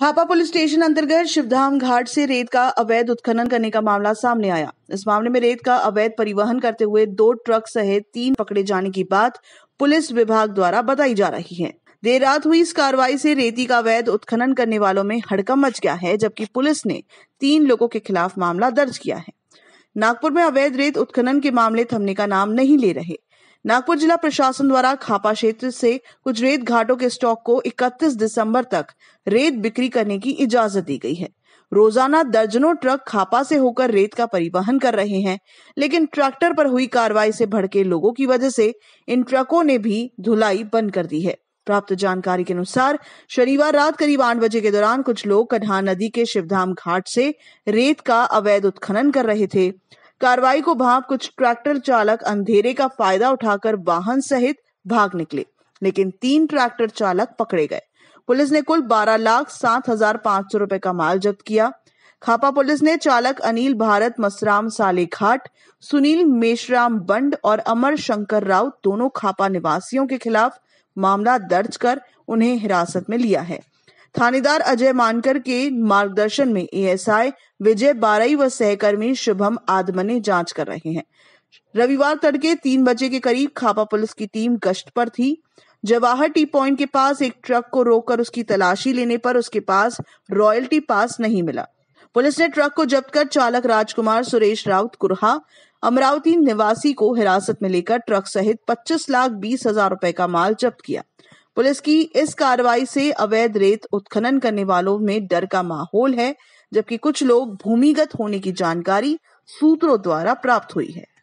हापा police station अंतर्गत शिवधाम घाट से रेत का अवैध उत्खनन करने का मामला सामने आया इस मामले में रेत का अवैध परिवहन करते हुए दो ट्रक सहित तीन पकड़े जाने की बात पुलिस विभाग द्वारा बताई जा रही है देर रात हुई इस कार्रवाई से रेती का अवैध उत्खनन करने वालों में हड़कम मच गया है जबकि पुलिस ने तीन लोगों के खिलाफ मामला दर्ज किया है नागपुर में अवैध रेत उत्खनन के मामले थमने का नाम नहीं ले रहे नागपुर जिला प्रशासन द्वारा खापा क्षेत्र से कुछ रेत घाटों के स्टॉक को 31 दिसंबर तक रेत बिक्री करने की इजाजत दी गई है रोजाना दर्जनों ट्रक खापा से होकर रेत का परिवहन कर रहे हैं लेकिन ट्रैक्टर पर हुई कार्रवाई से भड़के लोगों की वजह से इन ट्रकों ने भी धुलाई बंद कर दी है प्राप्त जानकारी के अनुसार शनिवार रात करीब आठ बजे के दौरान कुछ लोग कढ़ा नदी के शिवधाम घाट से रेत का अवैध उत्खनन कर रहे थे कार्रवाई को भाप कुछ ट्रैक्टर चालक अंधेरे का फायदा उठाकर वाहन सहित भाग निकले लेकिन तीन ट्रैक्टर चालक पकड़े गए पुलिस ने कुल बारह लाख सात हजार पांच सौ रुपए का माल जब्त किया खापा पुलिस ने चालक अनिल भारत मसराम सालेघाट सुनील मेशराम बंड और अमर शंकर राव दोनों खापा निवासियों के खिलाफ मामला दर्ज कर उन्हें हिरासत में लिया है थानेदार अजय मानकर के मार्गदर्शन में एएसआई विजय बाराई व सहकर्मी शुभम आदमने जांच कर रहे हैं रविवार तड़के तीन बजे के करीब खापा पुलिस की टीम गश्त पर थी जवाहर टी पॉइंट के पास एक ट्रक को रोककर उसकी तलाशी लेने पर उसके पास रॉयल्टी पास नहीं मिला पुलिस ने ट्रक को जब्त कर चालक राजकुमार सुरेश राउत कुरहा अमरावती निवासी को हिरासत में लेकर ट्रक सहित 25 लाख बीस हजार रुपए का माल जब्त किया पुलिस की इस कार्रवाई से अवैध रेत उत्खनन करने वालों में डर का माहौल है जबकि कुछ लोग भूमिगत होने की जानकारी सूत्रों द्वारा प्राप्त हुई है